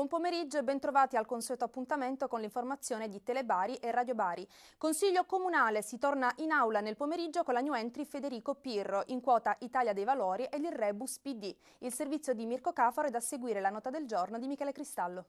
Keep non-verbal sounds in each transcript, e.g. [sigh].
Buon pomeriggio e bentrovati al consueto appuntamento con l'informazione di Telebari e Radio Bari. Consiglio comunale si torna in aula nel pomeriggio con la new entry Federico Pirro in quota Italia dei Valori e il Rebus PD. Il servizio di Mirko Cafaro è da seguire la nota del giorno di Michele Cristallo.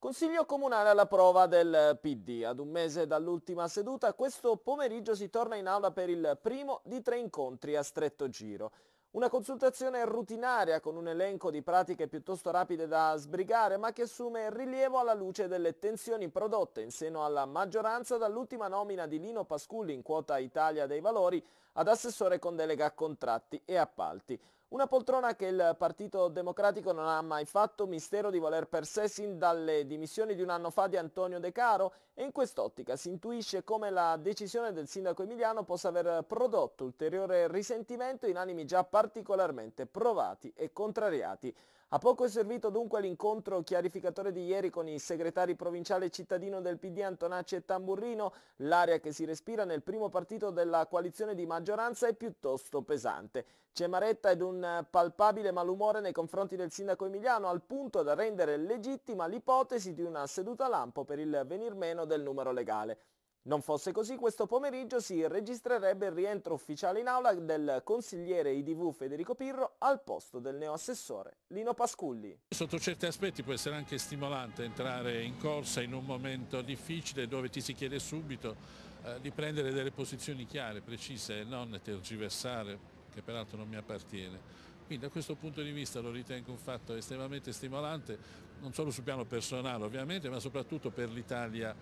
Consiglio comunale alla prova del PD. Ad un mese dall'ultima seduta, questo pomeriggio si torna in aula per il primo di tre incontri a stretto giro. Una consultazione rutinaria con un elenco di pratiche piuttosto rapide da sbrigare ma che assume rilievo alla luce delle tensioni prodotte in seno alla maggioranza dall'ultima nomina di Lino Pasculli in quota Italia dei Valori ad assessore con delega a contratti e appalti. Una poltrona che il Partito Democratico non ha mai fatto mistero di voler per sé sin dalle dimissioni di un anno fa di Antonio De Caro e in quest'ottica si intuisce come la decisione del sindaco Emiliano possa aver prodotto ulteriore risentimento in animi già particolarmente provati e contrariati. A poco è servito dunque l'incontro chiarificatore di ieri con i segretari provinciale cittadino del PD Antonacci e Tamburrino, l'area che si respira nel primo partito della coalizione di maggioranza è piuttosto pesante. C'è maretta ed un palpabile malumore nei confronti del sindaco Emiliano al punto da rendere legittima l'ipotesi di una seduta lampo per il venir meno del numero legale. Non fosse così, questo pomeriggio si registrerebbe il rientro ufficiale in aula del consigliere IDV Federico Pirro al posto del neoassessore Lino Pasculli. Sotto certi aspetti può essere anche stimolante entrare in corsa in un momento difficile dove ti si chiede subito eh, di prendere delle posizioni chiare, precise e non tergiversare, che peraltro non mi appartiene. Quindi da questo punto di vista lo ritengo un fatto estremamente stimolante, non solo sul piano personale ovviamente, ma soprattutto per l'Italia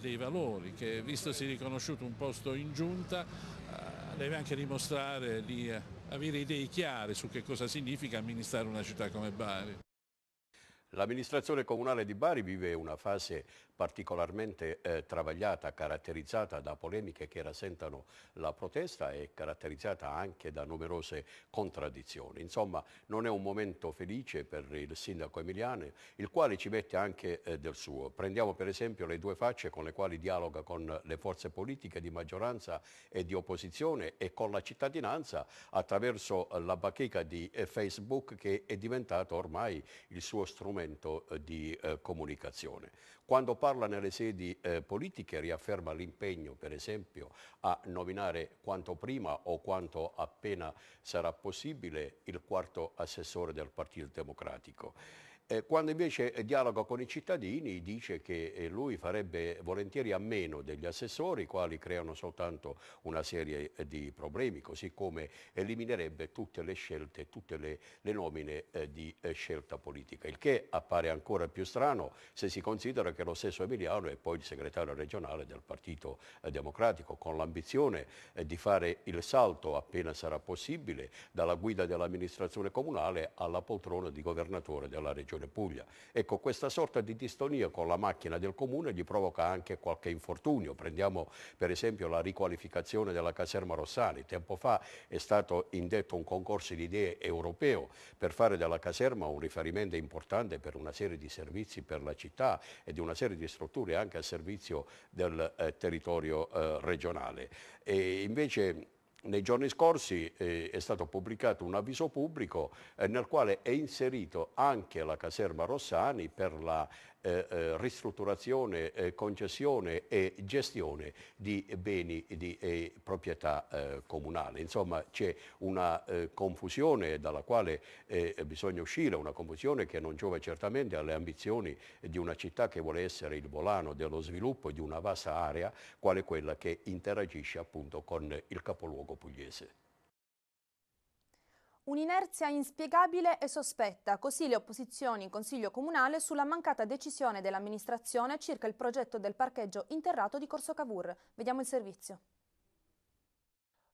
dei valori, che visto si è riconosciuto un posto in giunta eh, deve anche dimostrare di eh, avere idee chiare su che cosa significa amministrare una città come Bari. L'amministrazione comunale di Bari vive una fase particolarmente eh, travagliata, caratterizzata da polemiche che rasentano la protesta e caratterizzata anche da numerose contraddizioni. Insomma, non è un momento felice per il sindaco Emiliano, il quale ci mette anche eh, del suo. Prendiamo per esempio le due facce con le quali dialoga con le forze politiche di maggioranza e di opposizione e con la cittadinanza attraverso la bacheca di eh, Facebook che è diventato ormai il suo strumento strumento eh, di eh, comunicazione. Quando parla nelle sedi eh, politiche riafferma l'impegno, per esempio, a nominare quanto prima o quanto appena sarà possibile il quarto assessore del Partito Democratico. Eh, quando invece eh, dialoga con i cittadini dice che eh, lui farebbe volentieri a meno degli assessori, i quali creano soltanto una serie eh, di problemi, così come eliminerebbe tutte le scelte, tutte le, le nomine eh, di scelta politica, il che appare ancora più strano se si considera che lo stesso Emiliano è poi il segretario regionale del Partito Democratico, con l'ambizione di fare il salto appena sarà possibile dalla guida dell'amministrazione comunale alla poltrona di governatore della regione. Regione Puglia. Ecco, questa sorta di distonia con la macchina del Comune gli provoca anche qualche infortunio. Prendiamo per esempio la riqualificazione della caserma Rossani. Tempo fa è stato indetto un concorso di idee europeo per fare della caserma un riferimento importante per una serie di servizi per la città e di una serie di strutture anche a servizio del eh, territorio eh, regionale. E invece nei giorni scorsi eh, è stato pubblicato un avviso pubblico eh, nel quale è inserito anche la caserma Rossani per la eh, eh, ristrutturazione, eh, concessione e gestione di beni di eh, proprietà comunale. Insomma c'è una eh, confusione dalla quale eh, bisogna uscire, una confusione che non giova certamente alle ambizioni di una città che vuole essere il volano dello sviluppo di una vasta area quale quella che interagisce appunto con il capoluogo pugliese. Un'inerzia inspiegabile e sospetta, così le opposizioni in Consiglio Comunale sulla mancata decisione dell'amministrazione circa il progetto del parcheggio interrato di Corso Cavour. Vediamo il servizio.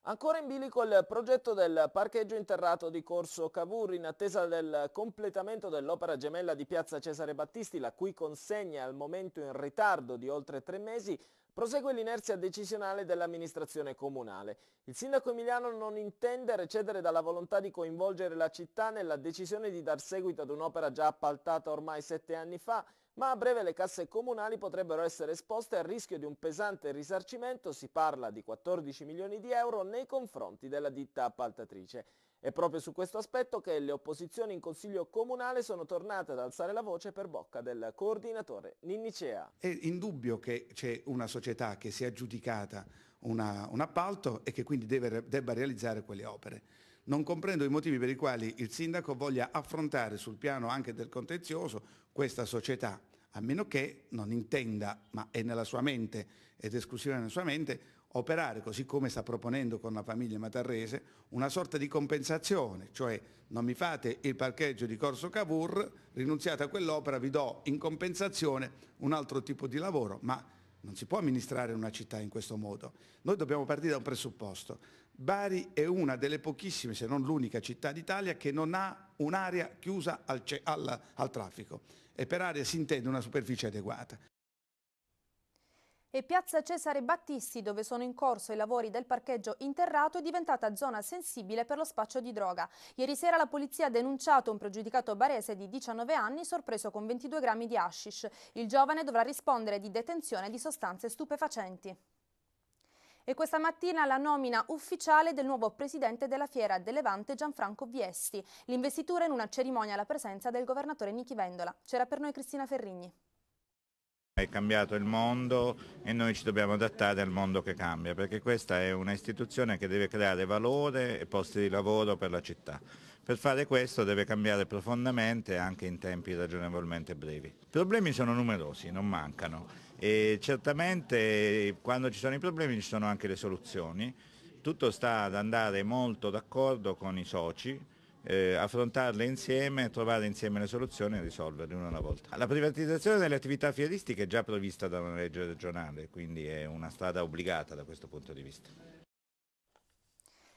Ancora in bilico il progetto del parcheggio interrato di Corso Cavour in attesa del completamento dell'opera gemella di Piazza Cesare Battisti, la cui consegna è al momento in ritardo di oltre tre mesi, Prosegue l'inerzia decisionale dell'amministrazione comunale. Il sindaco Emiliano non intende recedere dalla volontà di coinvolgere la città nella decisione di dar seguito ad un'opera già appaltata ormai sette anni fa, ma a breve le casse comunali potrebbero essere esposte al rischio di un pesante risarcimento, si parla di 14 milioni di euro, nei confronti della ditta appaltatrice. È proprio su questo aspetto che le opposizioni in Consiglio Comunale sono tornate ad alzare la voce per bocca del coordinatore Ninnicea. È indubbio che c'è una società che si è aggiudicata una, un appalto e che quindi deve, debba realizzare quelle opere. Non comprendo i motivi per i quali il sindaco voglia affrontare sul piano anche del contenzioso questa società, a meno che non intenda, ma è nella sua mente ed esclusiva nella sua mente, operare, così come sta proponendo con la famiglia Matarrese, una sorta di compensazione, cioè non mi fate il parcheggio di Corso Cavour, rinunziate a quell'opera, vi do in compensazione un altro tipo di lavoro, ma non si può amministrare una città in questo modo. Noi dobbiamo partire da un presupposto. Bari è una delle pochissime, se non l'unica città d'Italia che non ha un'area chiusa al, al, al traffico e per area si intende una superficie adeguata e piazza Cesare Battisti, dove sono in corso i lavori del parcheggio interrato, è diventata zona sensibile per lo spaccio di droga. Ieri sera la polizia ha denunciato un pregiudicato barese di 19 anni sorpreso con 22 grammi di hashish. Il giovane dovrà rispondere di detenzione di sostanze stupefacenti. E questa mattina la nomina ufficiale del nuovo presidente della Fiera del Levante Gianfranco Viesti. L'investitura in una cerimonia alla presenza del governatore Nichi Vendola. C'era per noi Cristina Ferrigni. È cambiato il mondo e noi ci dobbiamo adattare al mondo che cambia, perché questa è un'istituzione che deve creare valore e posti di lavoro per la città. Per fare questo deve cambiare profondamente anche in tempi ragionevolmente brevi. I problemi sono numerosi, non mancano e certamente quando ci sono i problemi ci sono anche le soluzioni. Tutto sta ad andare molto d'accordo con i soci eh, affrontarle insieme, trovare insieme le soluzioni e risolverle una alla volta. La privatizzazione delle attività fieristiche è già prevista da una legge regionale, quindi è una strada obbligata da questo punto di vista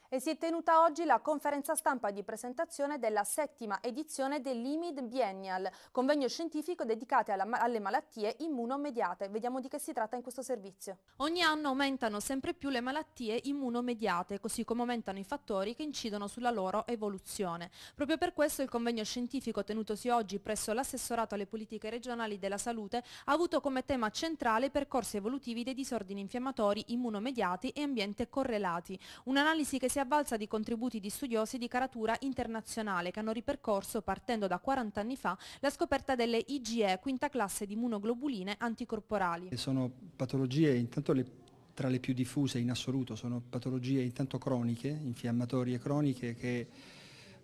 e si è tenuta oggi la conferenza stampa di presentazione della settima edizione dell'IMID Biennial, convegno scientifico dedicato alle malattie immunomediate. Vediamo di che si tratta in questo servizio. Ogni anno aumentano sempre più le malattie immunomediate, così come aumentano i fattori che incidono sulla loro evoluzione. Proprio per questo il convegno scientifico tenutosi oggi presso l'assessorato alle politiche regionali della salute ha avuto come tema centrale i percorsi evolutivi dei disordini infiammatori immunomediati e ambiente correlati. Un'analisi che si è avvalsa di contributi di studiosi di caratura internazionale che hanno ripercorso, partendo da 40 anni fa, la scoperta delle IgE, quinta classe di immunoglobuline anticorporali. Sono patologie intanto le tra le più diffuse in assoluto, sono patologie intanto croniche, infiammatorie croniche che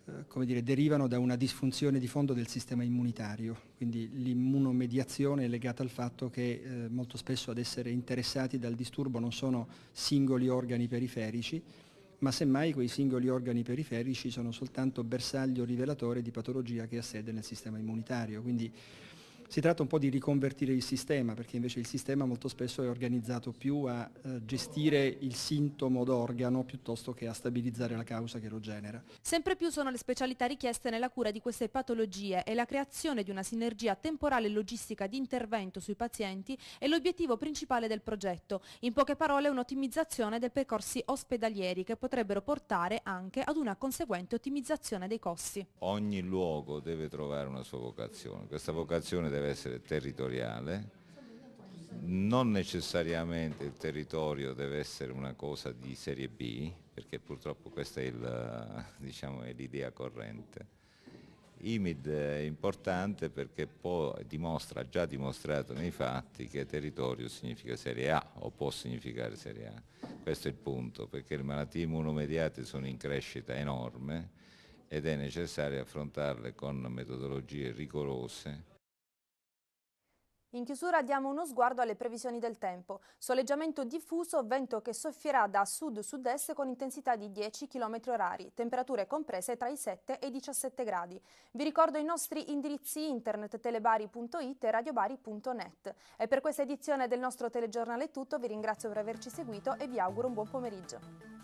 eh, dire, derivano da una disfunzione di fondo del sistema immunitario, quindi l'immunomediazione è legata al fatto che eh, molto spesso ad essere interessati dal disturbo non sono singoli organi periferici, ma semmai quei singoli organi periferici sono soltanto bersaglio rivelatore di patologia che ha sede nel sistema immunitario. Quindi si tratta un po' di riconvertire il sistema, perché invece il sistema molto spesso è organizzato più a eh, gestire il sintomo d'organo piuttosto che a stabilizzare la causa che lo genera. Sempre più sono le specialità richieste nella cura di queste patologie e la creazione di una sinergia temporale e logistica di intervento sui pazienti è l'obiettivo principale del progetto. In poche parole un'ottimizzazione dei percorsi ospedalieri che potrebbero portare anche ad una conseguente ottimizzazione dei costi. Ogni luogo deve trovare una sua vocazione, questa vocazione deve deve essere territoriale, non necessariamente il territorio deve essere una cosa di serie B, perché purtroppo questa è [laughs] diciamo, l'idea diciamo, corrente. IMID è importante perché dimostra, ha già dimostrato nei fatti che territorio significa serie A o può significare serie A. Questo è il punto, perché le malattie immunomediate sono in crescita enorme ed è necessario affrontarle con metodologie rigorose in chiusura diamo uno sguardo alle previsioni del tempo. Soleggiamento diffuso, vento che soffierà da sud-sud-est con intensità di 10 km orari, temperature comprese tra i 7 e i 17 gradi. Vi ricordo i nostri indirizzi internet telebari.it e radiobari.net. E per questa edizione del nostro telegiornale è tutto, vi ringrazio per averci seguito e vi auguro un buon pomeriggio.